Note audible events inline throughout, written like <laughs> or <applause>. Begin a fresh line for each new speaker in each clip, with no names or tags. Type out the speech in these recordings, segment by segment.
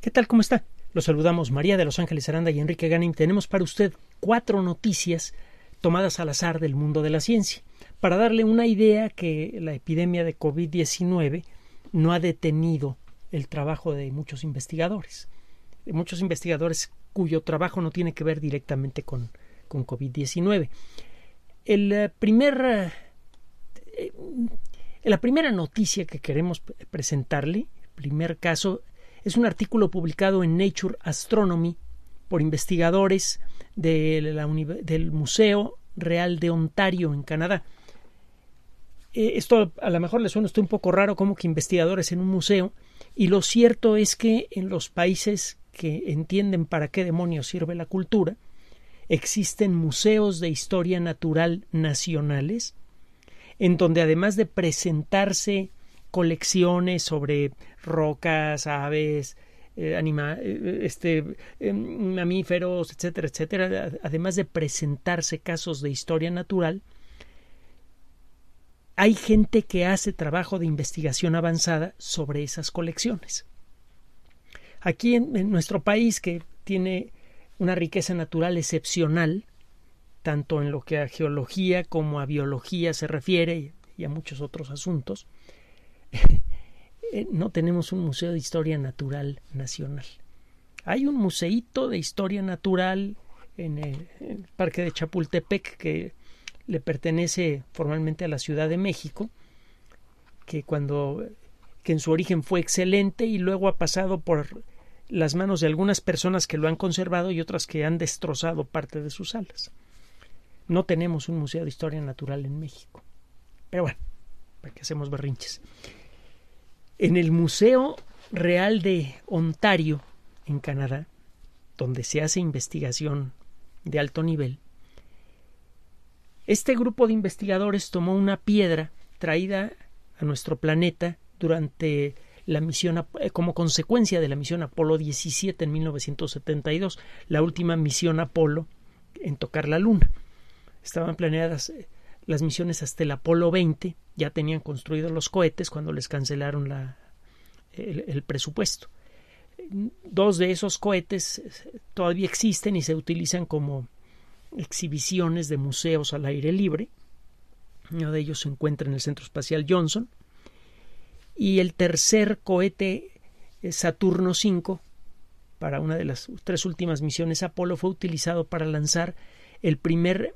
¿Qué tal? ¿Cómo está? Los saludamos María de Los Ángeles Aranda y Enrique Ganim. Tenemos para usted cuatro noticias tomadas al azar del mundo de la ciencia, para darle una idea que la epidemia de COVID-19 no ha detenido el trabajo de muchos investigadores, muchos investigadores cuyo trabajo no tiene que ver directamente con, COVID-19. El eh, primer, eh, eh, la primera noticia que queremos presentarle, primer caso, es un artículo publicado en Nature Astronomy por investigadores del Museo Real de Ontario en Canadá. Eh, esto a lo mejor les suena un poco raro como que investigadores en un museo y lo cierto es que en los países que entienden para qué demonios sirve la cultura existen museos de historia natural nacionales en donde además de presentarse colecciones sobre rocas, aves, eh, eh, este, em, mamíferos, etcétera, etcétera, además de presentarse casos de historia natural, hay gente que hace trabajo de investigación avanzada sobre esas colecciones. Aquí en nuestro país, que tiene una riqueza natural excepcional, tanto en lo que a geología como a biología se refiere y a muchos otros asuntos, <laughs> Eh, no tenemos un museo de historia natural nacional. Hay un museíto de historia natural en el, parque de Chapultepec que le pertenece formalmente a la Ciudad de México, que cuando que en su origen fue excelente y luego ha pasado por las manos de algunas personas que lo han conservado y otras que han destrozado parte de sus alas. No tenemos un museo de historia natural en México. Pero bueno, ¿para que hacemos berrinches? En el Museo Real de Ontario, en Canadá, donde se hace investigación de alto nivel, este grupo de investigadores tomó una piedra traída a nuestro planeta durante la misión eh, como consecuencia de la misión Apolo 17 en 1972, la última misión Apolo en tocar la luna. Estaban planeadas eh, las misiones hasta el Apolo 20, ya tenían construidos los cohetes cuando les cancelaron la, el, presupuesto. Dos de esos cohetes todavía existen y se utilizan como exhibiciones de museos al aire libre. Uno de ellos se encuentra en el Centro Espacial Johnson. Y el tercer cohete Saturno 5 para una de las tres últimas misiones Apolo fue utilizado para lanzar el primer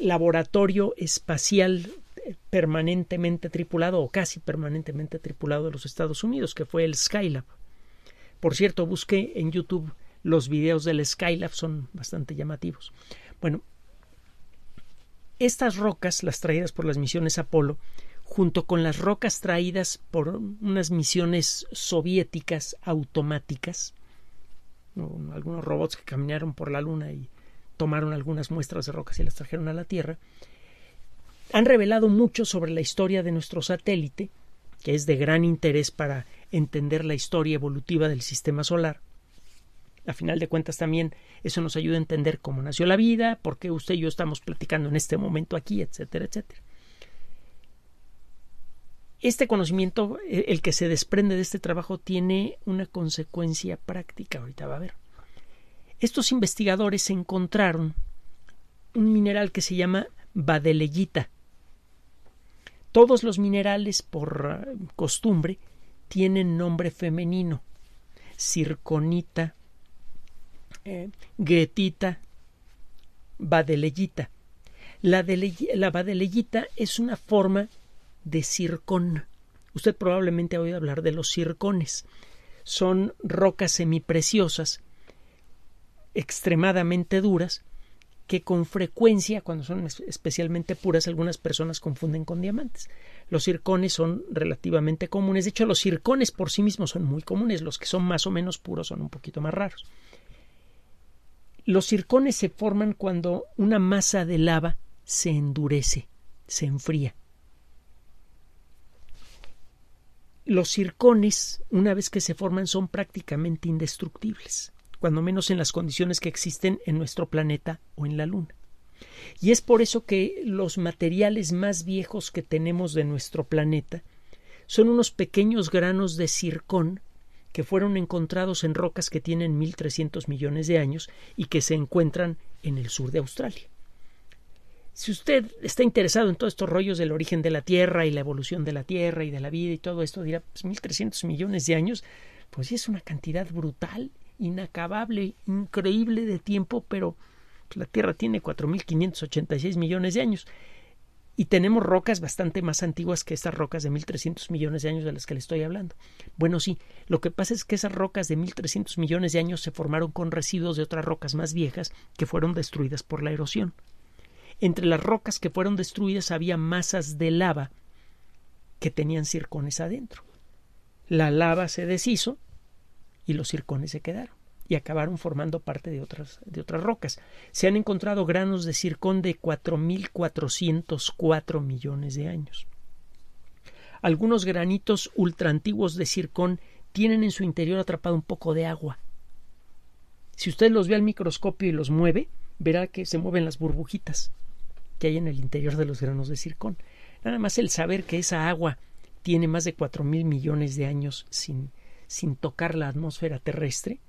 laboratorio espacial eh, permanentemente tripulado o casi permanentemente tripulado de los Estados Unidos, que fue el Skylab. Por cierto, busqué en YouTube los videos del Skylab, son bastante llamativos. Bueno, estas rocas, las traídas por las misiones Apolo, junto con las rocas traídas por unas misiones soviéticas automáticas, algunos robots que caminaron por la Luna y tomaron algunas muestras de rocas y las trajeron a la Tierra, han revelado mucho sobre la historia de nuestro satélite, que es de gran interés para entender la historia evolutiva del sistema solar. A final de cuentas también eso nos ayuda a entender cómo nació la vida, por qué usted y yo estamos platicando en este momento aquí, etcétera, etcétera. Este conocimiento, e, el que se desprende de este trabajo, tiene una consecuencia práctica, ahorita va a ver. Estos investigadores encontraron un mineral que se llama badeleyita. Todos los minerales, por eh, costumbre, tienen nombre femenino. Circonita, eh, gretita, La, badeleyita es una forma de circon. Usted probablemente ha oído hablar de los circones. Son rocas semipreciosas extremadamente duras que con frecuencia, cuando son especialmente puras, algunas personas confunden con diamantes. Los circones son relativamente comunes. De hecho, los circones por sí mismos son muy comunes. Los que son más o menos puros son un poquito más raros. Los circones se forman cuando una masa de lava se endurece, se enfría. Los circones, una vez que se forman, son prácticamente indestructibles cuando menos en las condiciones que existen en nuestro planeta o en la Luna. Y es por eso que los materiales más viejos que tenemos de nuestro planeta son unos pequeños granos de circón que fueron encontrados en rocas que tienen 1.300 millones de años y que se encuentran en el sur de Australia. Si usted está interesado en todos estos rollos del origen de la Tierra y la evolución de la Tierra y de la vida y todo esto, dirá, 1.300 pues, millones de años, pues es una cantidad brutal inacabable, increíble de tiempo, pero la Tierra tiene 4.586 millones de años y tenemos rocas bastante más antiguas que estas rocas de 1.300 millones de años de las que le estoy hablando. Bueno, sí, lo que pasa es que esas rocas de 1.300 millones de años se formaron con residuos de otras rocas más viejas que fueron destruidas por la erosión. Entre las rocas que fueron destruidas había masas de lava que tenían circones adentro. La lava se deshizo, y los circones se quedaron y acabaron formando parte de otras, de otras rocas. Se han encontrado granos de circón de 4.404 millones de años. Algunos granitos ultra antiguos de circón tienen en su interior atrapado un poco de agua. Si usted los ve al microscopio y los mueve, verá que se mueven las burbujitas que hay en el interior de los granos de circón. Nada más el saber que esa agua tiene más de 4.000 millones de años sin, sin tocar la atmósfera terrestre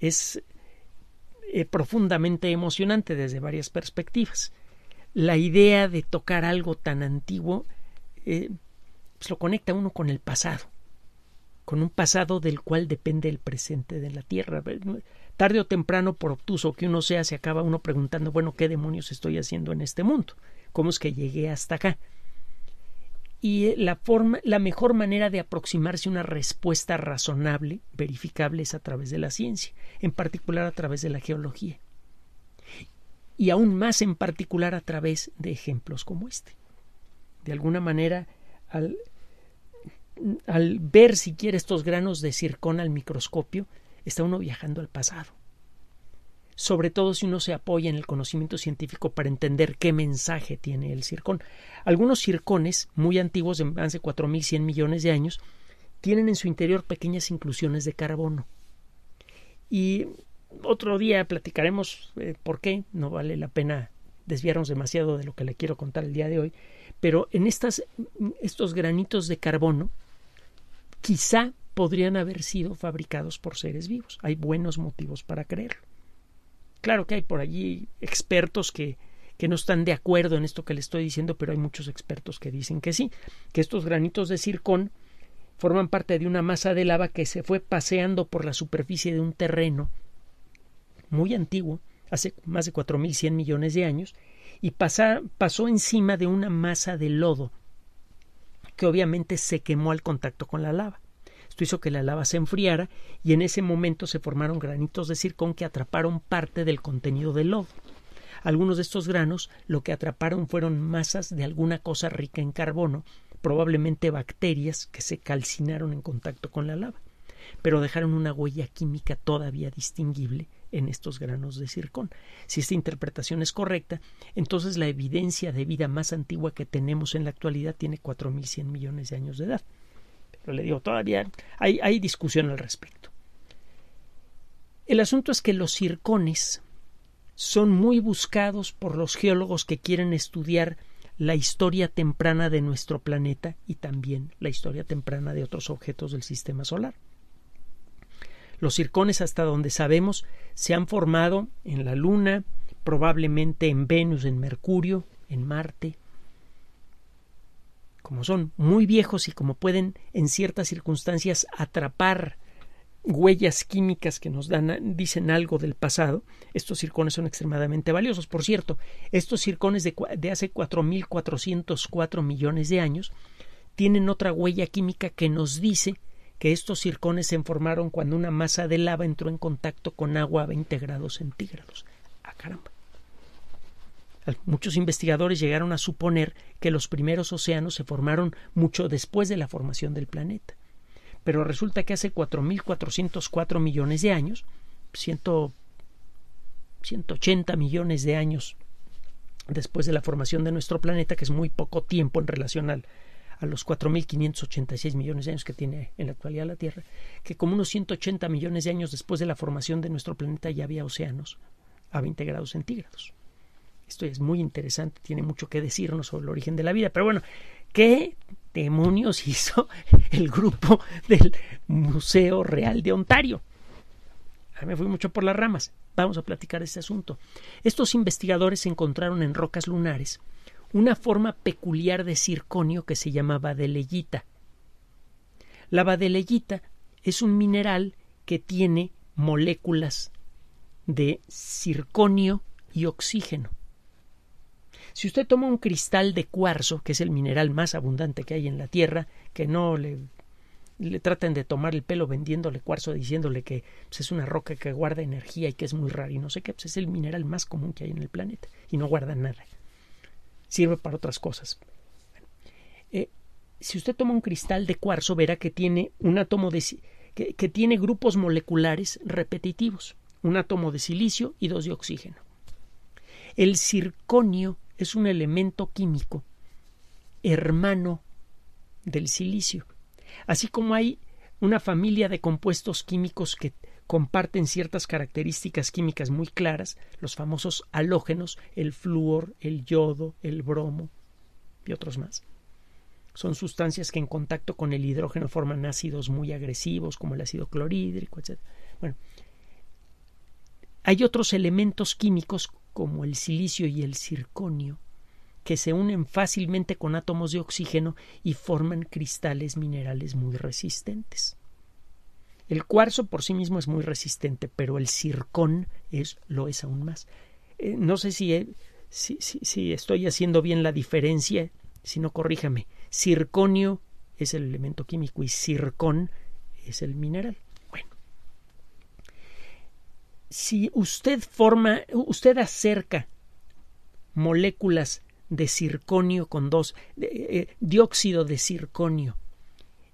es eh, profundamente emocionante desde varias perspectivas. La idea de tocar algo tan antiguo eh, pues lo conecta uno con el pasado, con un pasado del cual depende el presente de la Tierra. Tarde o temprano, por obtuso que uno sea, se acaba uno preguntando, bueno, ¿qué demonios estoy haciendo en este mundo? ¿Cómo es que llegué hasta acá? y la, forma, la mejor manera de aproximarse a una respuesta razonable, verificable, es a través de la ciencia, en particular a través de la geología. Y aún más en particular a través de ejemplos como este. De alguna manera, al, al ver siquiera estos granos de circón al microscopio, está uno viajando al pasado sobre todo si uno se apoya en el conocimiento científico para entender qué mensaje tiene el circón. Algunos circones muy antiguos, de hace mil 4.100 millones de años, tienen en su interior pequeñas inclusiones de carbono. Y otro día platicaremos eh, por qué, no vale la pena desviarnos demasiado de lo que le quiero contar el día de hoy, pero en estas, estos granitos de carbono quizá podrían haber sido fabricados por seres vivos. Hay buenos motivos para creerlo. Claro que hay por allí expertos que, que no están de acuerdo en esto que le estoy diciendo, pero hay muchos expertos que dicen que sí, que estos granitos de circón forman parte de una masa de lava que se fue paseando por la superficie de un terreno muy antiguo, hace más de 4.100 millones de años, y pasó encima de una masa de lodo que obviamente se quemó al contacto con la lava. Esto hizo que la lava se enfriara y en ese momento se formaron granitos de circón que atraparon parte del contenido del lodo. Algunos de estos granos lo que atraparon fueron masas de alguna cosa rica en carbono, probablemente bacterias que se calcinaron en contacto con la lava, pero dejaron una huella química todavía distinguible en estos granos de circón. Si esta interpretación es correcta, entonces la evidencia de vida más antigua que tenemos en la actualidad tiene 4.100 millones de años de edad. Pero le digo, todavía hay, discusión al respecto. El asunto es que los circones son muy buscados por los geólogos que quieren estudiar la historia temprana de nuestro planeta y también la historia temprana de otros objetos del sistema solar. Los circones, hasta donde sabemos, se han formado en la Luna, probablemente en Venus, en Mercurio, en Marte, como son muy viejos y como pueden en ciertas circunstancias atrapar huellas químicas que nos dan, dicen algo del pasado, estos circones son extremadamente valiosos. Por cierto, estos circones de, de hace 4.404 millones de años tienen otra huella química que nos dice que estos circones se formaron cuando una masa de lava entró en contacto con agua a 20 grados centígrados. Ah, caramba. Muchos investigadores llegaron a suponer que los primeros océanos se formaron mucho después de la formación del planeta. Pero resulta que hace 4.404 millones de años, 180 millones de años después de la formación de nuestro planeta, que es muy poco tiempo en relación al, a los 4.586 millones de años que tiene en la actualidad la Tierra, que como unos 180 millones de años después de la formación de nuestro planeta ya había océanos a 20 grados centígrados. Esto es muy interesante, tiene mucho que decirnos sobre el origen de la vida. Pero bueno, ¿qué demonios <laughs> hizo el grupo del Museo Real de Ontario? Ahí me fui mucho por las ramas. Vamos a platicar este asunto. Estos investigadores encontraron en rocas lunares una forma peculiar de circonio que se llama badelellita. La badelellita es un mineral que tiene moléculas de circonio y oxígeno. Si usted toma un cristal de cuarzo, que es el mineral más abundante que hay en la Tierra, que no le, le traten de tomar el pelo vendiéndole cuarzo, diciéndole que pues, es una roca que guarda energía y que es muy rara y no sé qué, pues, es el mineral más común que hay en el planeta y no guarda nada. Sirve para otras cosas. Eh, si usted toma un cristal de cuarzo, verá que tiene un átomo de... que tiene grupos moleculares repetitivos, un átomo de silicio y dos de oxígeno. El circonio es un elemento químico hermano del silicio. Así como hay una familia de compuestos químicos que comparten ciertas características químicas muy claras, los famosos halógenos, el flúor, el yodo, el bromo y otros más. Son sustancias que en contacto con el hidrógeno forman ácidos muy agresivos, como el ácido clorhídrico, etc. Bueno, hay otros elementos químicos como el silicio y el circonio, que se unen fácilmente con átomos de oxígeno y forman cristales minerales muy resistentes. El cuarzo por sí mismo es muy resistente, pero el circón es, lo es aún más. Eh, no sé si, estoy haciendo bien la diferencia, si no corríjame. Circonio es el elemento químico y circón es el mineral si usted forma, usted acerca moléculas de circonio con dos, eh, dióxido de circonio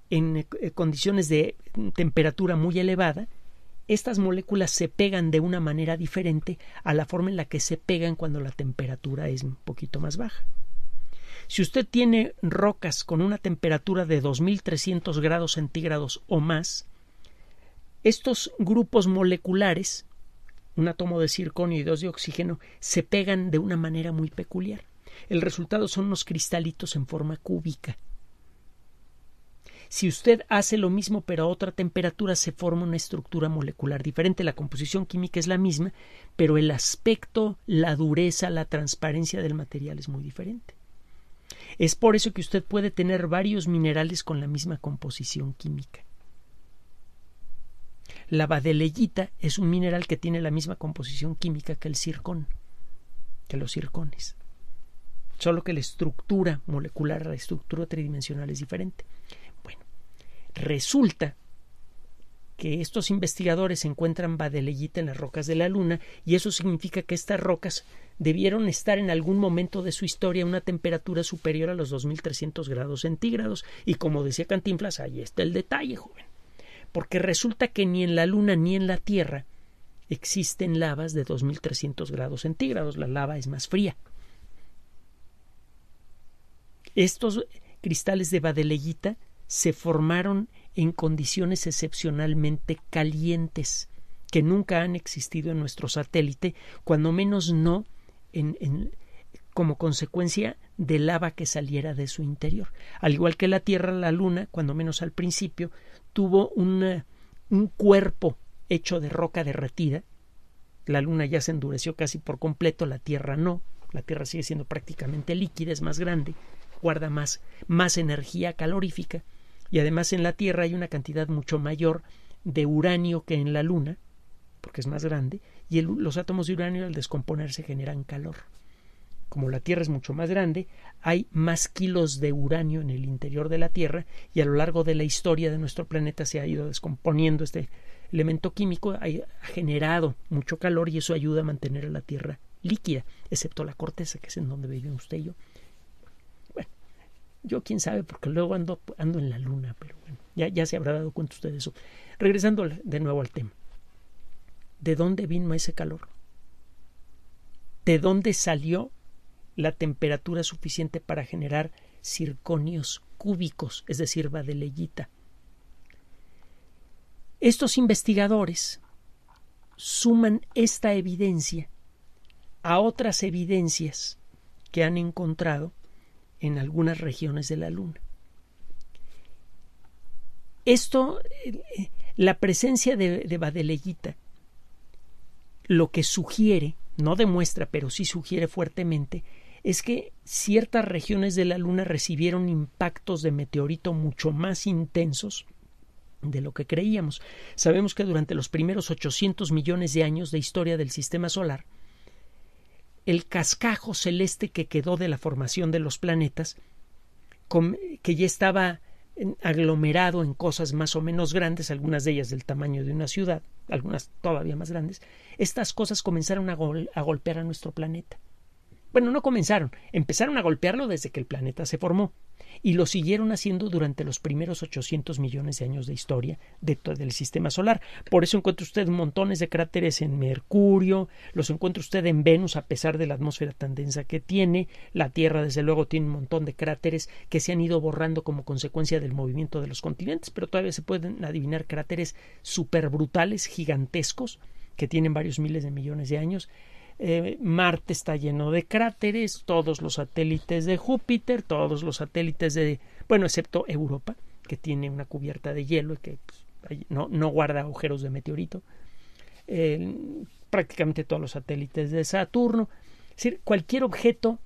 en eh, condiciones de temperatura muy elevada, estas moléculas se pegan de una manera diferente a la forma en la que se pegan cuando la temperatura es un poquito más baja. Si usted tiene rocas con una temperatura de 2300 grados centígrados o más, estos grupos moleculares un átomo de circonio y dos de oxígeno se pegan de una manera muy peculiar. El resultado son unos cristalitos en forma cúbica. Si usted hace lo mismo pero a otra temperatura se forma una estructura molecular diferente. La composición química es la misma, pero el aspecto, la dureza, la transparencia del material es muy diferente. Es por eso que usted puede tener varios minerales con la misma composición química. La badeleyita es un mineral que tiene la misma composición química que el circón, que los circones. Solo que la estructura molecular, la estructura tridimensional es diferente. Bueno, resulta que estos investigadores encuentran badeleyita en las rocas de la Luna y eso significa que estas rocas debieron estar en algún momento de su historia a una temperatura superior a los 2300 grados centígrados y como decía Cantinflas, ahí está el detalle, joven porque resulta que ni en la Luna ni en la Tierra existen lavas de 2300 grados centígrados, la lava es más fría. Estos cristales de Badeleguita se formaron en condiciones excepcionalmente calientes que nunca han existido en nuestro satélite, cuando menos no como consecuencia de lava que saliera de su interior. Al igual que la Tierra, la Luna, cuando menos al principio, tuvo eh, un cuerpo hecho de roca derretida. La luna ya se endureció casi por completo, la Tierra no. La Tierra sigue siendo prácticamente líquida, es más grande, guarda más, más energía calorífica. Y además en la Tierra hay una cantidad mucho mayor de uranio que en la luna, porque es más grande, y los átomos de uranio al descomponerse generan calor como la Tierra es mucho más grande, hay más kilos de uranio en el interior de la Tierra y a lo largo de la historia de nuestro planeta se ha ido descomponiendo este elemento químico, ha, generado mucho calor y eso ayuda a mantener a la Tierra líquida, excepto la corteza, que es en donde viven usted y yo. Bueno, yo quién sabe, porque luego ando, ando en la luna, pero bueno, ya, ya se habrá dado cuenta usted de eso. Regresando de nuevo al tema. ¿De dónde vino ese calor? ¿De dónde salió la temperatura suficiente para generar circonios cúbicos, es decir, badeleyita. Estos investigadores suman esta evidencia a otras evidencias que han encontrado en algunas regiones de la Luna. Esto, eh, la presencia de, de lo que sugiere, no demuestra, pero sí sugiere fuertemente, es que ciertas regiones de la Luna recibieron impactos de meteorito mucho más intensos de lo que creíamos. Sabemos que durante los primeros 800 millones de años de historia del Sistema Solar, el cascajo celeste que quedó de la formación de los planetas, que ya estaba aglomerado en cosas más o menos grandes, algunas de ellas del tamaño de una ciudad, algunas todavía más grandes, estas cosas comenzaron a, a golpear a nuestro planeta bueno, no comenzaron, empezaron a golpearlo desde que el planeta se formó, y lo siguieron haciendo durante los primeros 800 millones de años de historia de todo el sistema solar. Por eso encuentra usted montones de cráteres en Mercurio, los encuentra usted en Venus a pesar de la atmósfera tan densa que tiene, la Tierra desde luego tiene un montón de cráteres que se han ido borrando como consecuencia del movimiento de los continentes, pero todavía se pueden adivinar cráteres super brutales, gigantescos, que tienen varios miles de millones de años. Eh, Marte está lleno de cráteres, todos los satélites de Júpiter, todos los satélites de, bueno, excepto Europa, que tiene una cubierta de hielo y que pues, no, guarda agujeros de meteorito, prácticamente todos los satélites de Saturno, decir, cualquier objeto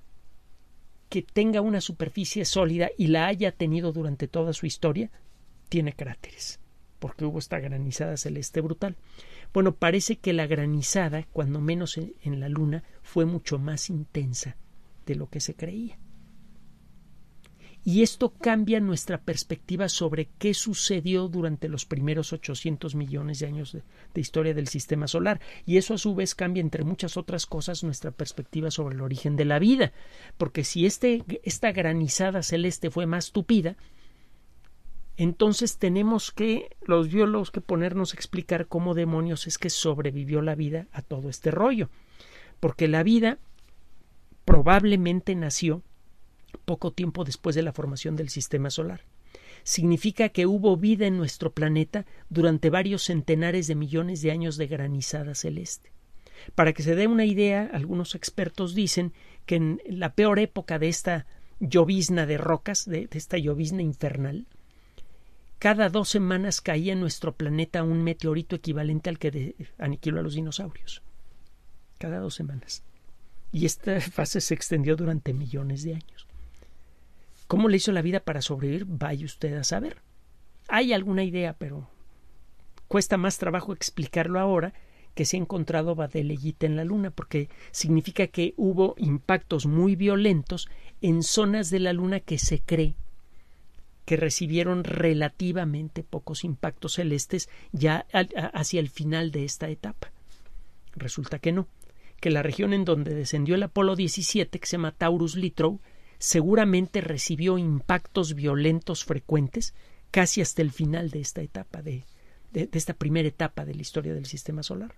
que tenga una superficie sólida y la haya tenido durante toda su historia, tiene cráteres, porque hubo esta granizada celeste brutal. Bueno, parece que la granizada, cuando menos en, la Luna, fue mucho más intensa de lo que se creía. Y esto cambia nuestra perspectiva sobre qué sucedió durante los primeros 800 millones de años de, historia del sistema solar. Y eso a su vez cambia, entre muchas otras cosas, nuestra perspectiva sobre el origen de la vida. Porque si este, esta granizada celeste fue más tupida, entonces tenemos que, los biólogos, que ponernos a explicar cómo demonios es que sobrevivió la vida a todo este rollo. Porque la vida probablemente nació poco tiempo después de la formación del sistema solar. Significa que hubo vida en nuestro planeta durante varios centenares de millones de años de granizada celeste. Para que se dé una idea, algunos expertos dicen que en la peor época de esta llovizna de rocas, de, esta llovizna infernal, cada dos semanas caía en nuestro planeta un meteorito equivalente al que aniquiló a los dinosaurios. Cada dos semanas. Y esta <laughs> fase se extendió durante millones de años. ¿Cómo le hizo la vida para sobrevivir? Vaya usted a saber. Hay alguna idea, pero cuesta más trabajo explicarlo ahora que se ha encontrado Badeleyita en la Luna, porque significa que hubo impactos muy violentos en zonas de la Luna que se cree que recibieron relativamente pocos impactos celestes ya hacia el final de esta etapa. Resulta que no, que la región en donde descendió el Apolo 17, que se llama Taurus Litrow, seguramente recibió impactos violentos frecuentes casi hasta el final de esta etapa, de esta primera etapa de la historia del sistema solar.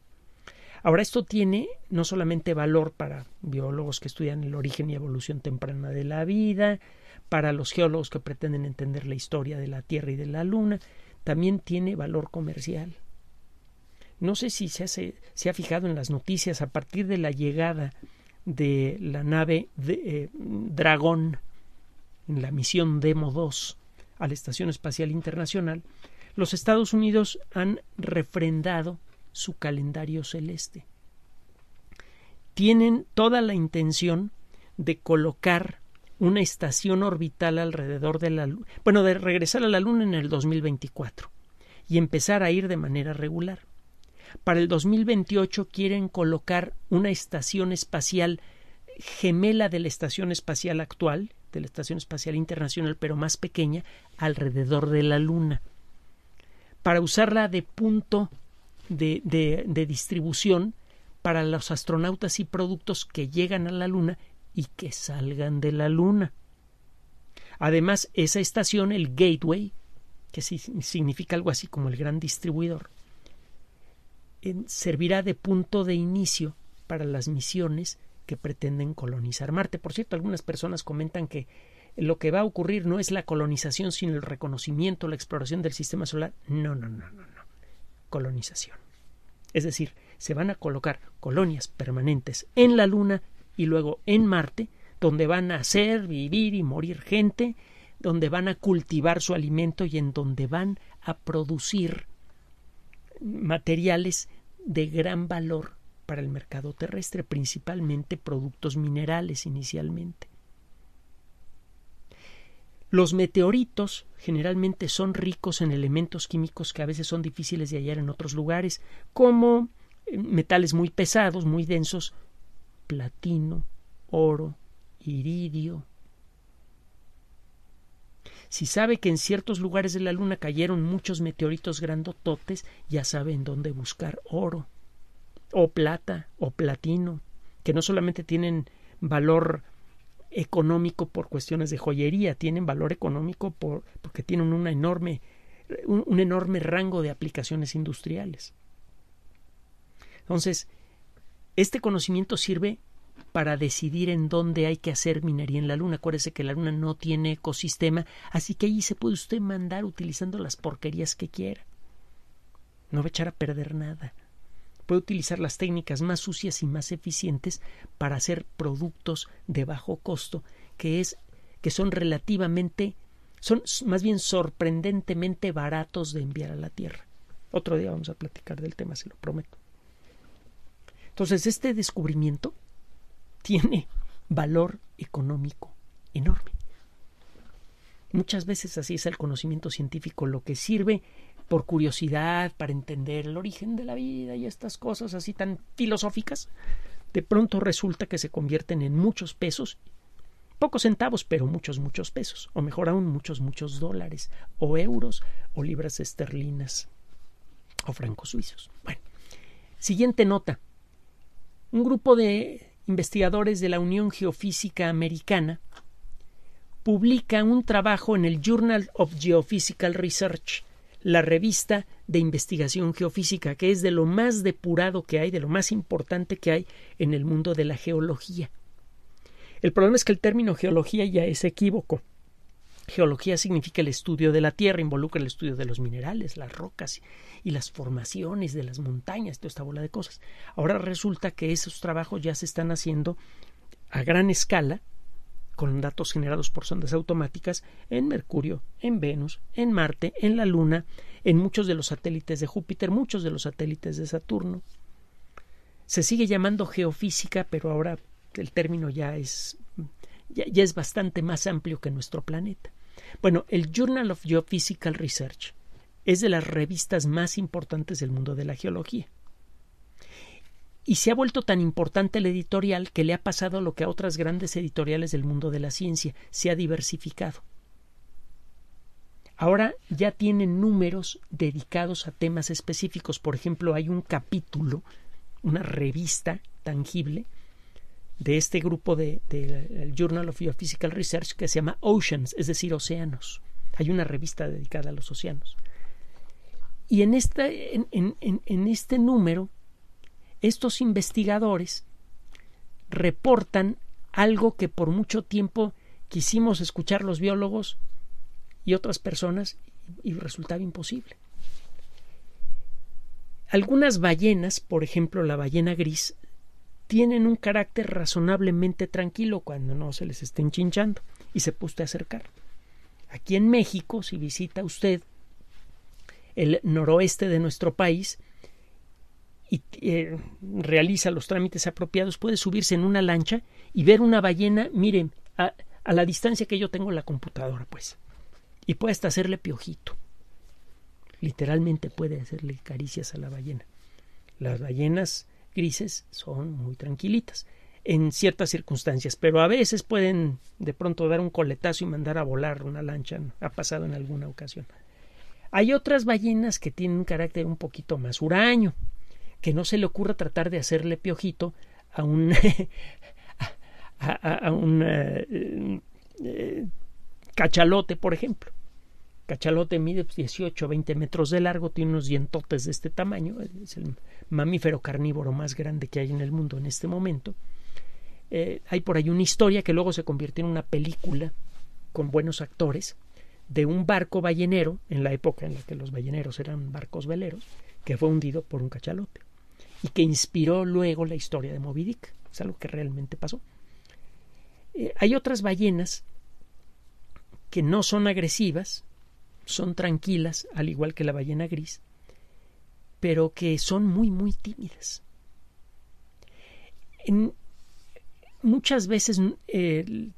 Ahora, esto tiene no solamente valor para biólogos que estudian el origen y evolución temprana de la vida, para los geólogos que pretenden entender la historia de la Tierra y de la Luna, también tiene valor comercial. No sé si se, se ha fijado en las noticias a partir de la llegada de la nave eh, Dragón en la misión Demo 2 a la Estación Espacial Internacional, los Estados Unidos han refrendado su calendario celeste. Tienen toda la intención de colocar una estación orbital alrededor de la Luna, bueno, de regresar a la Luna en el 2024 y empezar a ir de manera regular. Para el 2028 quieren colocar una estación espacial gemela de la estación espacial actual, de la Estación Espacial Internacional, pero más pequeña, alrededor de la Luna, para usarla de punto de, de, distribución para los astronautas y productos que llegan a la Luna y que salgan de la Luna. Además, esa estación, el Gateway, que significa algo así como el gran distribuidor, eh, servirá de punto de inicio para las misiones que pretenden colonizar Marte. Por cierto, algunas personas comentan que lo que va a ocurrir no es la colonización, sino el reconocimiento, la exploración del sistema solar. No, no, no, no colonización. Es decir, se van a colocar colonias permanentes en la Luna y luego en Marte, donde van a hacer vivir y morir gente, donde van a cultivar su alimento y en donde van a producir materiales de gran valor para el mercado terrestre, principalmente productos minerales inicialmente. Los meteoritos generalmente son ricos en elementos químicos que a veces son difíciles de hallar en otros lugares, como eh, metales muy pesados, muy densos, platino, oro, iridio. Si sabe que en ciertos lugares de la Luna cayeron muchos meteoritos grandototes, ya sabe en dónde buscar oro, o plata, o platino, que no solamente tienen valor económico por cuestiones de joyería, tienen valor económico por, porque tienen una enorme, un, enorme rango de aplicaciones industriales. Entonces, este conocimiento sirve para decidir en dónde hay que hacer minería en la Luna. Acuérdese que la Luna no tiene ecosistema, así que allí se puede usted mandar utilizando las porquerías que quiera. No va a echar a perder nada puede utilizar las técnicas más sucias y más eficientes para hacer productos de bajo costo que es que son relativamente son más bien sorprendentemente baratos de enviar a la Tierra. Otro día vamos a platicar del tema, se lo prometo. Entonces, este descubrimiento tiene valor económico enorme. Muchas veces así es el conocimiento científico, lo que sirve por curiosidad, para entender el origen de la vida y estas cosas así tan filosóficas, de pronto resulta que se convierten en muchos pesos, pocos centavos, pero muchos, muchos pesos, o mejor aún, muchos, muchos dólares, o euros, o libras esterlinas, o francos suizos. Bueno, siguiente nota. Un grupo de investigadores de la Unión Geofísica Americana publica un trabajo en el Journal of Geophysical Research la revista de investigación geofísica, que es de lo más depurado que hay, de lo más importante que hay en el mundo de la geología. El problema es que el término geología ya es equívoco. Geología significa el estudio de la Tierra, involucra el estudio de los minerales, las rocas y las formaciones de las montañas, toda esta bola de cosas. Ahora resulta que esos trabajos ya se están haciendo a gran escala con datos generados por sondas automáticas en Mercurio, en Venus, en Marte, en la Luna, en muchos de los satélites de Júpiter, muchos de los satélites de Saturno. Se sigue llamando geofísica, pero ahora el término ya es, es bastante más amplio que nuestro planeta. Bueno, el Journal of Geophysical Research es de las revistas más importantes del mundo de la geología y se ha vuelto tan importante la editorial que le ha pasado lo que a otras grandes editoriales del mundo de la ciencia, se ha diversificado. Ahora ya tienen números dedicados a temas específicos. Por ejemplo, hay un capítulo, una revista tangible de este grupo del de, Journal of Geophysical Research que se llama Oceans, es decir, océanos. Hay una revista dedicada a los océanos. Y en, en este número estos investigadores reportan algo que por mucho tiempo quisimos escuchar los biólogos y otras personas y resultaba imposible. Algunas ballenas, por ejemplo la ballena gris, tienen un carácter razonablemente tranquilo cuando no se les estén chinchando y se puste a acercar. Aquí en México, si visita usted el noroeste de nuestro país, y eh, realiza los trámites apropiados, puede subirse en una lancha y ver una ballena, miren, a, la distancia que yo tengo la computadora, pues. Y puede hasta hacerle piojito. Literalmente puede hacerle caricias a la ballena. Las ballenas grises son muy tranquilitas en ciertas circunstancias, pero a veces pueden de pronto dar un coletazo y mandar a volar una lancha. Ha pasado en alguna ocasión. Hay otras ballenas que tienen un carácter un poquito más huraño, que no se le ocurra tratar de hacerle piojito a un, <laughs> a, un eh, eh, cachalote, por ejemplo. Cachalote mide 18 pues, 20 metros de largo, tiene unos dientotes de este tamaño, es el mamífero carnívoro más grande que hay en el mundo en este momento. Eh, hay por ahí una historia que luego se convirtió en una película con buenos actores de un barco ballenero, en la época en la que los balleneros eran barcos veleros, que fue hundido por un cachalote y que inspiró luego la historia de Moby Dick. Es algo que realmente pasó. Eh, hay otras ballenas que no son agresivas, son tranquilas, al igual que la ballena gris, pero que son muy, muy tímidas. muchas veces eh,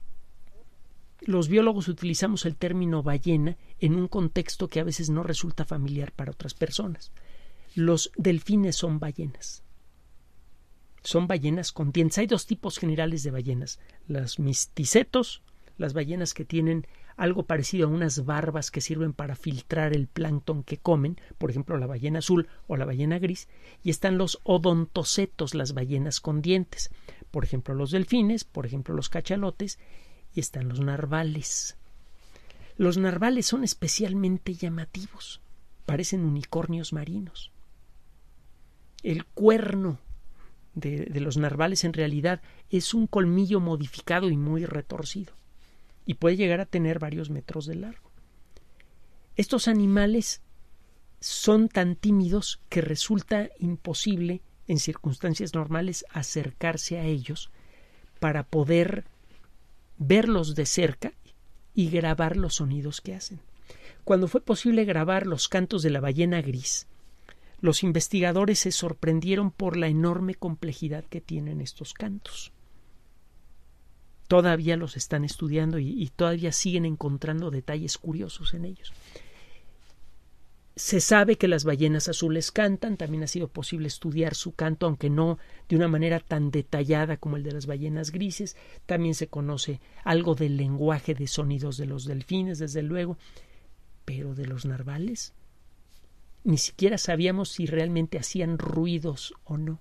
los biólogos utilizamos el término ballena en un contexto que a veces no resulta familiar para otras personas. Los delfines son ballenas. Son ballenas con dientes. Hay dos tipos generales de ballenas. Las misticetos, las ballenas que tienen algo parecido a unas barbas que sirven para filtrar el plancton que comen, por ejemplo la ballena azul o la ballena gris, y están los odontocetos, las ballenas con dientes, por ejemplo los delfines, por ejemplo los cachalotes, y están los narvales. Los narvales son especialmente llamativos, parecen unicornios marinos el cuerno de, los narvales en realidad es un colmillo modificado y muy retorcido y puede llegar a tener varios metros de largo. Estos animales son tan tímidos que resulta imposible en circunstancias normales acercarse a ellos para poder verlos de cerca y grabar los sonidos que hacen. Cuando fue posible grabar los cantos de la ballena gris, los investigadores se sorprendieron por la enorme complejidad que tienen estos cantos. Todavía los están estudiando y, todavía siguen encontrando detalles curiosos en ellos. Se sabe que las ballenas azules cantan, también ha sido posible estudiar su canto, aunque no de una manera tan detallada como el de las ballenas grises. También se conoce algo del lenguaje de sonidos de los delfines, desde luego, pero de los narvales ni siquiera sabíamos si realmente hacían ruidos o no.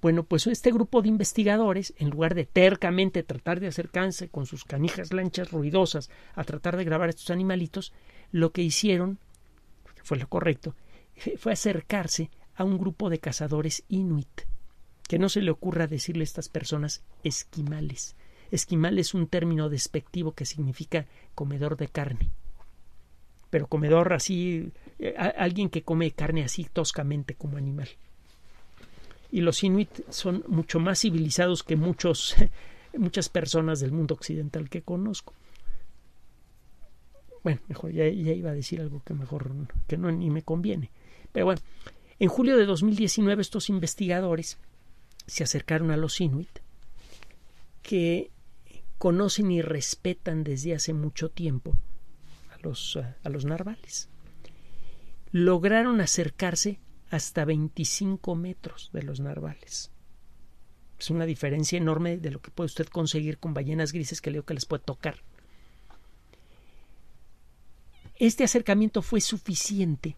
Bueno, pues este grupo de investigadores, en lugar de tercamente tratar de acercarse con sus canijas lanchas ruidosas a tratar de grabar estos animalitos, lo que hicieron, fue lo correcto, <laughs> fue acercarse a un grupo de cazadores inuit. Que no se le ocurra decirle a estas personas esquimales. Esquimal es un término despectivo que significa comedor de carne. Pero comedor así eh, alguien que come carne así toscamente como animal. Y los inuit son mucho más civilizados que muchos, <laughs> muchas personas del mundo occidental que conozco. Bueno, mejor ya, iba a decir algo que mejor que no ni me conviene. Pero bueno, en julio de 2019 estos investigadores se acercaron a los inuit que conocen y respetan desde hace mucho tiempo a los, a los narvales lograron acercarse hasta 25 metros de los narvales. Es una diferencia enorme de lo que puede usted conseguir con ballenas grises que leo que les puede tocar. Este acercamiento fue suficiente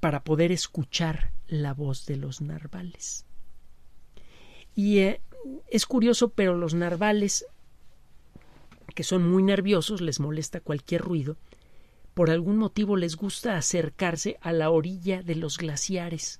para poder escuchar la voz de los narvales. Y eh, es curioso, pero los narvales, que son muy nerviosos, les molesta cualquier ruido, por algún motivo les gusta acercarse a la orilla de los glaciares.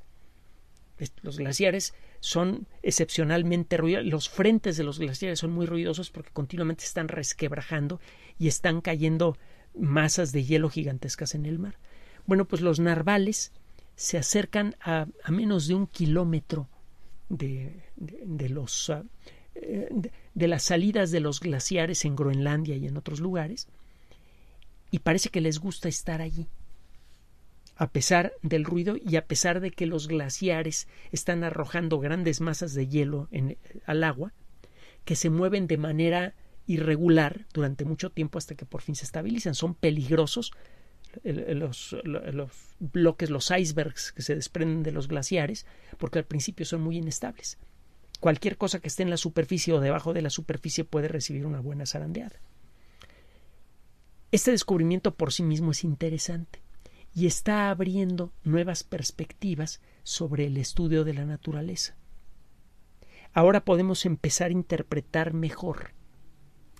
Los glaciares son excepcionalmente ruidosos, los frentes de los glaciares son muy ruidosos porque continuamente están resquebrajando y están cayendo masas de hielo gigantescas en el mar. Bueno, pues los narvales se acercan a, menos de un kilómetro de, de, los, ah, eh, de las salidas de los glaciares en Groenlandia y en otros lugares y parece que les gusta estar allí, a pesar del ruido y a pesar de que los glaciares están arrojando grandes masas de hielo al agua, que se mueven de manera irregular durante mucho tiempo hasta que por fin se estabilizan. Son peligrosos los, los, bloques, los icebergs que se desprenden de los glaciares, porque al principio son muy inestables. Cualquier cosa que esté en la superficie o debajo de la superficie puede recibir una buena zarandeada. Este descubrimiento por sí mismo es interesante y está abriendo nuevas perspectivas sobre el estudio de la naturaleza. Ahora podemos empezar a interpretar mejor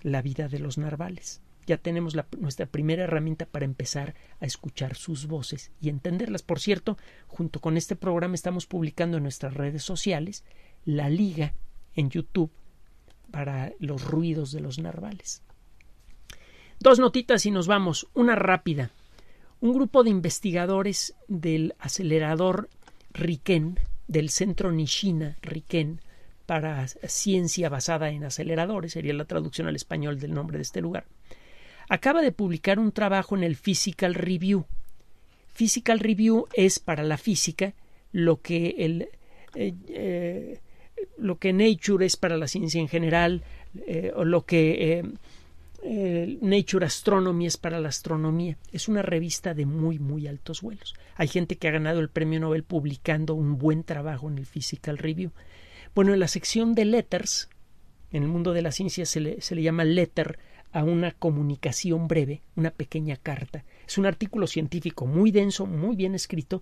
la vida de los narvales. Ya tenemos nuestra primera herramienta para empezar a escuchar sus voces y entenderlas. Por cierto, junto con este programa estamos publicando en nuestras redes sociales la liga en YouTube para los ruidos de los narvales. Dos notitas y nos vamos. Una rápida. Un grupo de investigadores del acelerador Riken, del centro Nishina Riken, para ciencia basada en aceleradores, sería la traducción al español del nombre de este lugar, acaba de publicar un trabajo en el Physical Review. Physical Review es para la física lo que el eh, eh, lo que Nature es para la ciencia en general eh, o lo que eh, Nature Astronomy es para la astronomía. Es una revista de muy, muy altos vuelos. Hay gente que ha ganado el premio Nobel publicando un buen trabajo en el Physical Review. Bueno, en la sección de letters, en el mundo de la ciencia se le, se le llama letter a una comunicación breve, una pequeña carta. Es un artículo científico muy denso, muy bien escrito,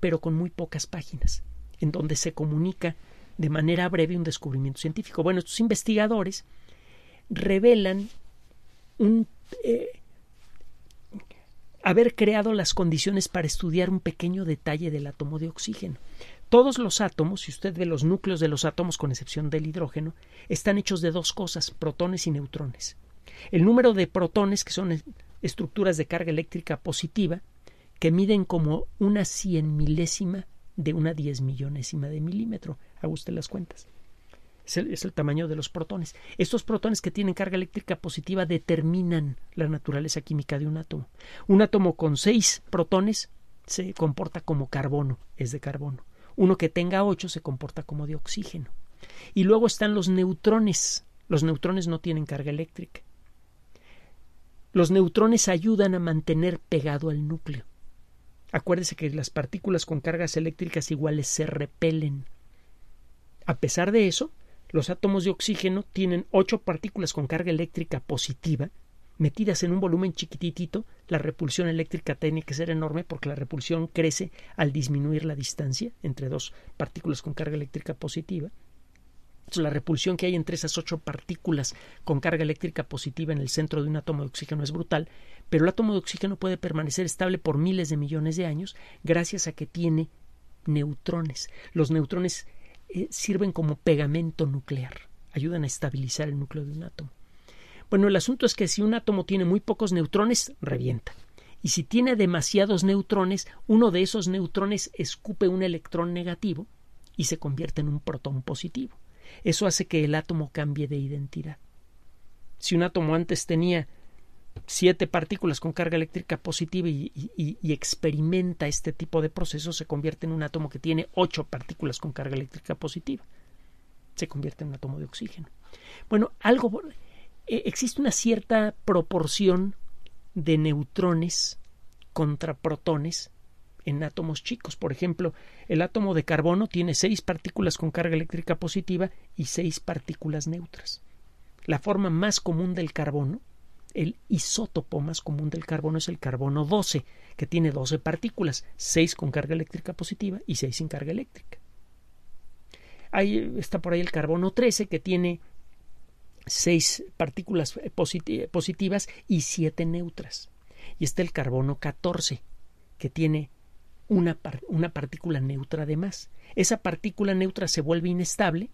pero con muy pocas páginas, en donde se comunica de manera breve un descubrimiento científico. Bueno, estos investigadores revelan un... Eh, haber creado las condiciones para estudiar un pequeño detalle del átomo de oxígeno. Todos los átomos, si usted ve los núcleos de los átomos con excepción del hidrógeno, están hechos de dos cosas, protones y neutrones. El número de protones, que son estructuras de carga eléctrica positiva, que miden como una cien milésima de una diez millonésima de milímetro. Haga usted las cuentas es el, tamaño de los protones. Estos protones que tienen carga eléctrica positiva determinan la naturaleza química de un átomo. Un átomo con seis protones se comporta como carbono, es de carbono. Uno que tenga ocho se comporta como de oxígeno. Y luego están los neutrones. Los neutrones no tienen carga eléctrica. Los neutrones ayudan a mantener pegado al núcleo. Acuérdese que las partículas con cargas eléctricas iguales se repelen. A pesar de eso, los átomos de oxígeno tienen ocho partículas con carga eléctrica positiva metidas en un volumen chiquititito, la repulsión eléctrica tiene que ser enorme porque la repulsión crece al disminuir la distancia entre dos partículas con carga eléctrica positiva. la repulsión que hay entre esas ocho partículas con carga eléctrica positiva en el centro de un átomo de oxígeno es brutal, pero el átomo de oxígeno puede permanecer estable por miles de millones de años gracias a que tiene neutrones. Los neutrones eh, sirven como pegamento nuclear, ayudan a estabilizar el núcleo de un átomo. Bueno, el asunto es que si un átomo tiene muy pocos neutrones, revienta. Y si tiene demasiados neutrones, uno de esos neutrones escupe un electrón negativo y se convierte en un protón positivo. Eso hace que el átomo cambie de identidad. Si un átomo antes tenía siete partículas con carga eléctrica positiva y, experimenta este tipo de proceso, se convierte en un átomo que tiene ocho partículas con carga eléctrica positiva. Se convierte en un átomo de oxígeno. Bueno, algo e, existe una cierta proporción de neutrones contra protones en átomos chicos. Por ejemplo, el átomo de carbono tiene seis partículas con carga eléctrica positiva y seis partículas neutras. La forma más común del carbono el isótopo más común del carbono es el carbono 12, que tiene 12 partículas, 6 con carga eléctrica positiva y 6 sin carga eléctrica. Ahí está por ahí el carbono 13, que tiene 6 partículas eh, eh, positivas y 7 neutras. Y está el carbono 14, que tiene una, una partícula neutra de más. Esa partícula neutra se vuelve inestable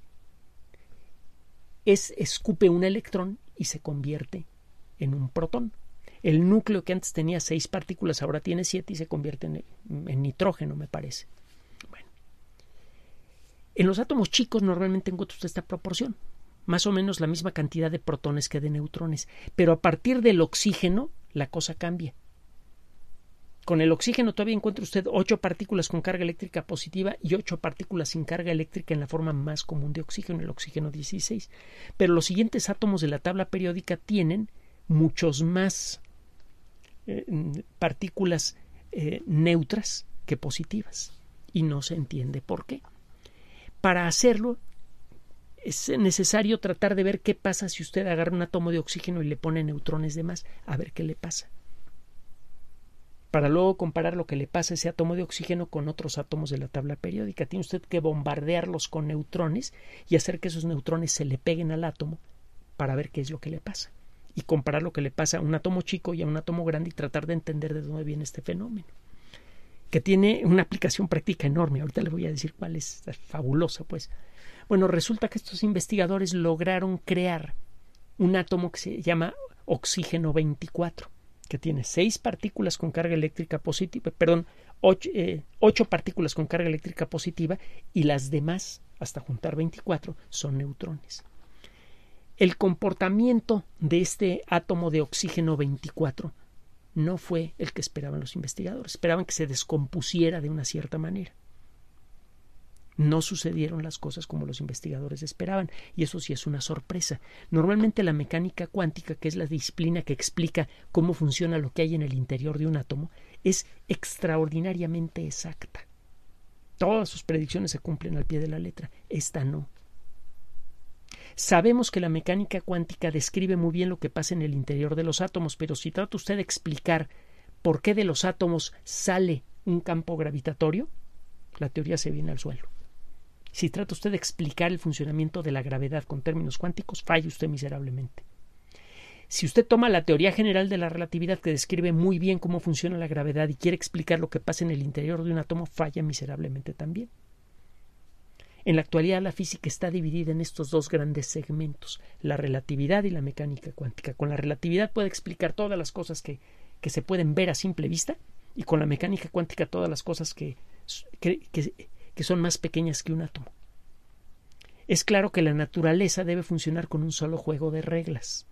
es, escupe un electrón y se convierte en un protón. El núcleo que antes tenía seis partículas ahora tiene siete y se convierte en, nitrógeno, me parece. En los átomos chicos normalmente encuentra usted esta proporción, más o menos la misma cantidad de protones que de neutrones, pero a partir del oxígeno la cosa cambia. Con el oxígeno todavía encuentra usted ocho partículas con carga eléctrica positiva y ocho partículas sin carga eléctrica en la forma más común de oxígeno, el oxígeno 16. Pero los siguientes átomos de la tabla periódica tienen muchos más eh, partículas eh, neutras que positivas y no se entiende por qué. Para hacerlo es necesario tratar de ver qué pasa si usted agarra un átomo de oxígeno y le pone neutrones de más, a ver qué le pasa. Para luego comparar lo que le pasa a ese átomo de oxígeno con otros átomos de la tabla periódica. Tiene usted que bombardearlos con neutrones y hacer que esos neutrones se le peguen al átomo para ver qué es lo que le pasa y comparar lo que le pasa a un átomo chico y a un átomo grande y tratar de entender de dónde viene este fenómeno, que tiene una aplicación práctica enorme. Ahorita les voy a decir cuál es, es fabulosa, pues. Bueno, resulta que estos investigadores lograron crear un átomo que se llama oxígeno 24, que tiene seis partículas con carga eléctrica positiva, perdón, ocho, eh, ocho partículas con carga eléctrica positiva y las demás, hasta juntar 24, son neutrones el comportamiento de este átomo de oxígeno 24 no fue el que esperaban los investigadores. Esperaban que se descompusiera de una cierta manera. No sucedieron las cosas como los investigadores esperaban, y eso sí es una sorpresa. Normalmente la mecánica cuántica, que es la disciplina que explica cómo funciona lo que hay en el interior de un átomo, es extraordinariamente exacta. Todas sus predicciones se cumplen al pie de la letra. Esta no. Sabemos que la mecánica cuántica describe muy bien lo que pasa en el interior de los átomos, pero si trata usted de explicar por qué de los átomos sale un campo gravitatorio, la teoría se viene al suelo. Si trata usted de explicar el funcionamiento de la gravedad con términos cuánticos, falla usted miserablemente. Si usted toma la teoría general de la relatividad que describe muy bien cómo funciona la gravedad y quiere explicar lo que pasa en el interior de un átomo, falla miserablemente también. En la actualidad la física está dividida en estos dos grandes segmentos, la relatividad y la mecánica cuántica. Con la relatividad puede explicar todas las cosas que, que se pueden ver a simple vista y con la mecánica cuántica todas las cosas que, que, que son más pequeñas que un átomo. Es claro que la naturaleza debe funcionar con un solo juego de reglas,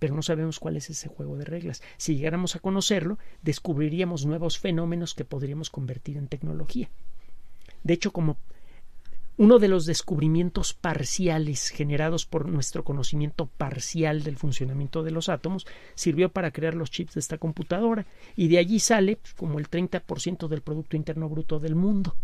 pero no sabemos cuál es ese juego de reglas. Si llegáramos a conocerlo, descubriríamos nuevos fenómenos que podríamos convertir en tecnología. De hecho, como uno de los descubrimientos parciales generados por nuestro conocimiento parcial del funcionamiento de los átomos sirvió para crear los chips de esta computadora y de allí sale pues, como el 30% del Producto Interno Bruto del mundo,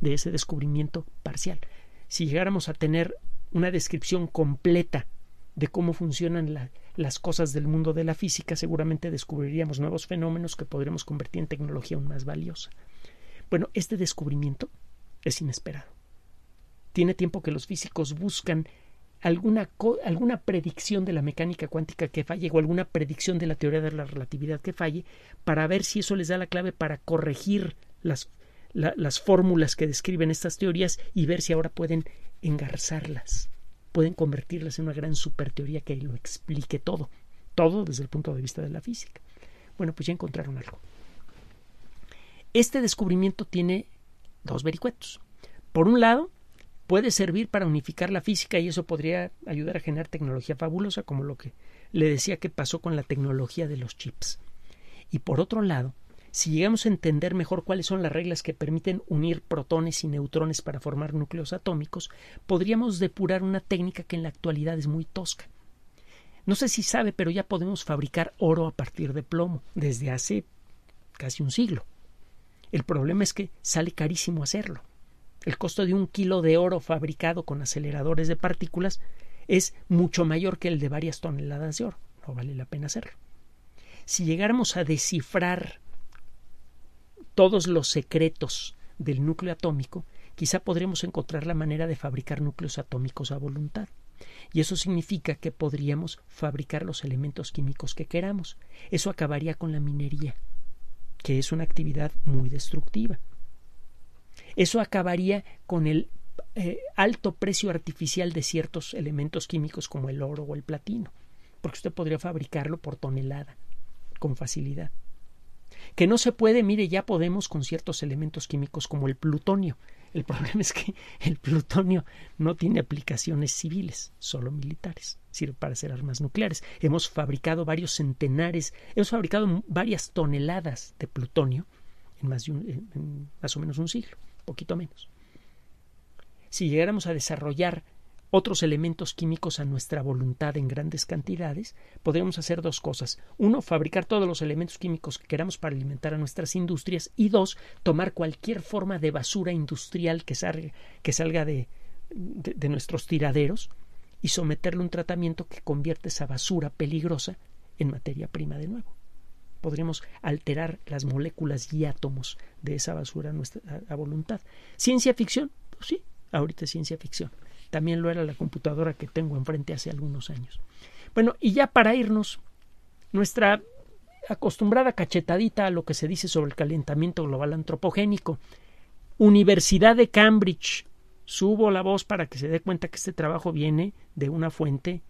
de ese descubrimiento parcial. Si llegáramos a tener una descripción completa de cómo funcionan las cosas del mundo de la física, seguramente descubriríamos nuevos fenómenos que podríamos convertir en tecnología aún más valiosa. Bueno, este descubrimiento es inesperado. Tiene tiempo que los físicos buscan alguna, alguna predicción de la mecánica cuántica que falle o alguna predicción de la teoría de la relatividad que falle para ver si eso les da la clave para corregir las, las fórmulas que describen estas teorías y ver si ahora pueden engarzarlas, pueden convertirlas en una gran superteoría que lo explique todo, todo desde el punto de vista de la física. Bueno, pues ya encontraron algo. Este descubrimiento tiene dos vericuetos. Por un lado, puede servir para unificar la física y eso podría ayudar a generar tecnología fabulosa, como lo que le decía que pasó con la tecnología de los chips. Y por otro lado, si llegamos a entender mejor cuáles son las reglas que permiten unir protones y neutrones para formar núcleos atómicos, podríamos depurar una técnica que en la actualidad es muy tosca. No sé si sabe, pero ya podemos fabricar oro a partir de plomo desde hace casi un siglo. El problema es que sale carísimo hacerlo. El costo de un kilo de oro fabricado con aceleradores de partículas es mucho mayor que el de varias toneladas de oro. No vale la pena hacerlo. Si llegáramos a descifrar todos los secretos del núcleo atómico, quizá podremos encontrar la manera de fabricar núcleos atómicos a voluntad. Y eso significa que podríamos fabricar los elementos químicos que queramos. Eso acabaría con la minería que es una actividad muy destructiva. Eso acabaría con el eh, alto precio artificial de ciertos elementos químicos como el oro o el platino, porque usted podría fabricarlo por tonelada con facilidad. Que no se puede, mire, ya podemos con ciertos elementos químicos como el plutonio. El problema es que el plutonio no tiene aplicaciones civiles, solo militares sirve para hacer armas nucleares. Hemos fabricado varios centenares, hemos fabricado varias toneladas de plutonio en más, de más o menos un siglo, poquito menos. Si llegáramos a desarrollar otros elementos químicos a nuestra voluntad en grandes cantidades, podríamos hacer dos cosas. Uno, fabricar todos los elementos químicos que queramos para alimentar a nuestras industrias. Y dos, tomar cualquier forma de basura industrial que, salga, que salga de, de nuestros tiraderos y someterle un tratamiento que convierte esa basura peligrosa en materia prima de nuevo. Podríamos alterar las moléculas y átomos de esa basura a, nuestra, voluntad. ¿Ciencia ficción? Pues sí, ahorita es ciencia ficción. También lo era la computadora que tengo enfrente hace algunos años. Bueno, y ya para irnos, nuestra acostumbrada cachetadita a lo que se dice sobre el calentamiento global antropogénico. Universidad de Cambridge, Subo la voz para que se dé cuenta que este trabajo viene de una fuente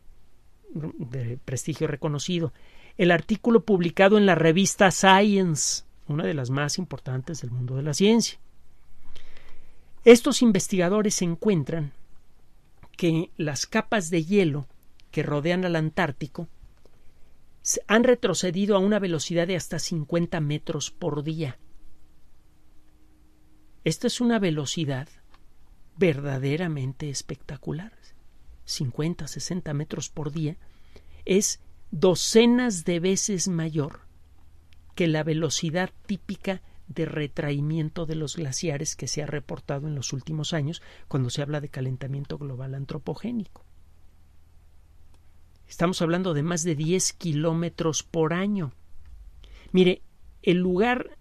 de prestigio reconocido. El artículo publicado en la revista Science, una de las más importantes del mundo de la ciencia. Estos investigadores encuentran que las capas de hielo que rodean al Antártico han retrocedido a una velocidad de hasta 50 metros por día. Esta es una velocidad verdaderamente espectacular, 50, 60 metros por día, es docenas de veces mayor que la velocidad típica de retraimiento de los glaciares que se ha reportado en los últimos años cuando se habla de calentamiento global antropogénico. Estamos hablando de más de 10 kilómetros por año. Mire, el lugar,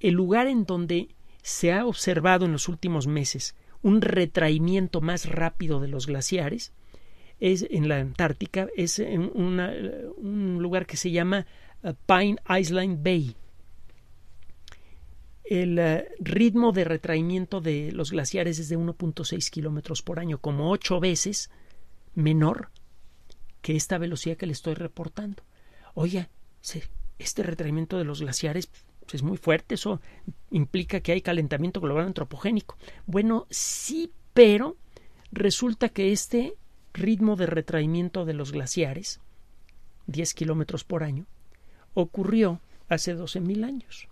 el lugar en donde se ha observado en los últimos meses un retraimiento más rápido de los glaciares. Es en la Antártica, es en un lugar que se llama eh, Pine Island Bay. El eh, ritmo de retraimiento de los glaciares es de 1.6 kilómetros por año, como ocho veces menor que esta velocidad que le estoy reportando. Oiga, este retraimiento de los glaciares es muy fuerte, eso implica que hay calentamiento global antropogénico. Bueno, sí, pero resulta que este ritmo de retraimiento de los glaciares, 10 kilómetros por año, ocurrió hace 12.000 años.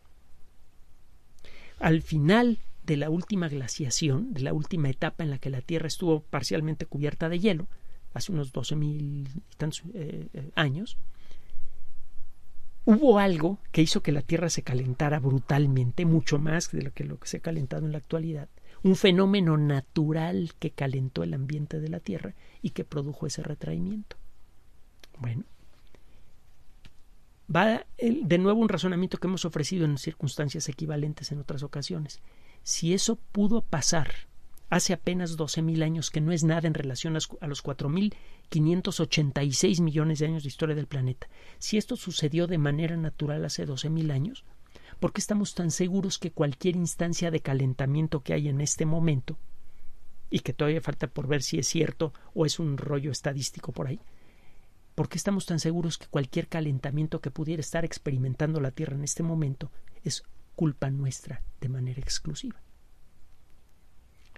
Al final de la última glaciación, de la última etapa en la que la Tierra estuvo parcialmente cubierta de hielo, hace unos 12.000 mil eh, eh, años, hubo algo que hizo que la Tierra se calentara brutalmente, mucho más de lo que, lo que se ha calentado en la actualidad, un fenómeno natural que calentó el ambiente de la Tierra y que produjo ese retraimiento. Bueno, va de nuevo un razonamiento que hemos ofrecido en circunstancias equivalentes en otras ocasiones. Si eso pudo pasar hace apenas 12.000 años, que no es nada en relación a los 4.586 millones de años de historia del planeta. Si esto sucedió de manera natural hace 12.000 años, ¿por qué estamos tan seguros que cualquier instancia de calentamiento que hay en este momento, y que todavía falta por ver si es cierto o es un rollo estadístico por ahí, ¿por qué estamos tan seguros que cualquier calentamiento que pudiera estar experimentando la Tierra en este momento es culpa nuestra de manera exclusiva?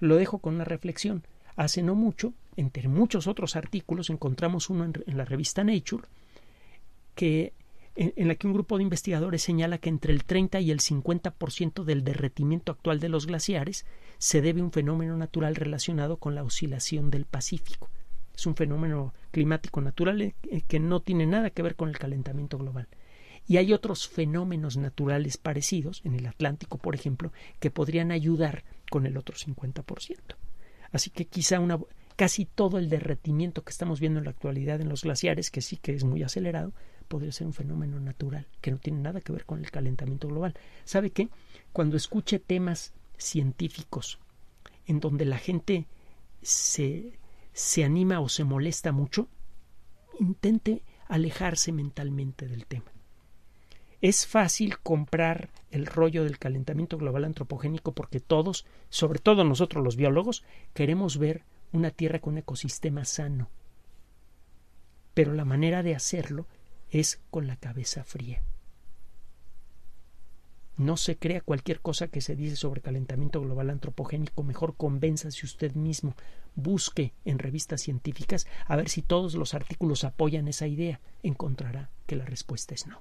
Lo dejo con una reflexión. Hace no mucho, entre muchos otros artículos, encontramos uno en, la revista Nature, que, en, la que un grupo de investigadores señala que entre el 30 y el 50% del derretimiento actual de los glaciares se debe a un fenómeno natural relacionado con la oscilación del Pacífico. Es un fenómeno climático natural eh, que no tiene nada que ver con el calentamiento global. Y hay otros fenómenos naturales parecidos, en el Atlántico, por ejemplo, que podrían ayudar con el otro 50%. Así que quizá casi todo el derretimiento que estamos viendo en la actualidad en los glaciares, que sí que es muy acelerado, podría ser un fenómeno natural que no tiene nada que ver con el calentamiento global. ¿Sabe qué? Cuando escuche temas científicos en donde la gente se, se anima o se molesta mucho, intente alejarse mentalmente del tema es fácil comprar el rollo del calentamiento global antropogénico porque todos, sobre todo nosotros los biólogos, queremos ver una Tierra con un ecosistema sano. Pero la manera de hacerlo es con la cabeza fría. No se crea cualquier cosa que se dice sobre calentamiento global antropogénico, mejor si usted mismo, busque en revistas científicas a ver si todos los artículos apoyan esa idea, encontrará que la respuesta es no.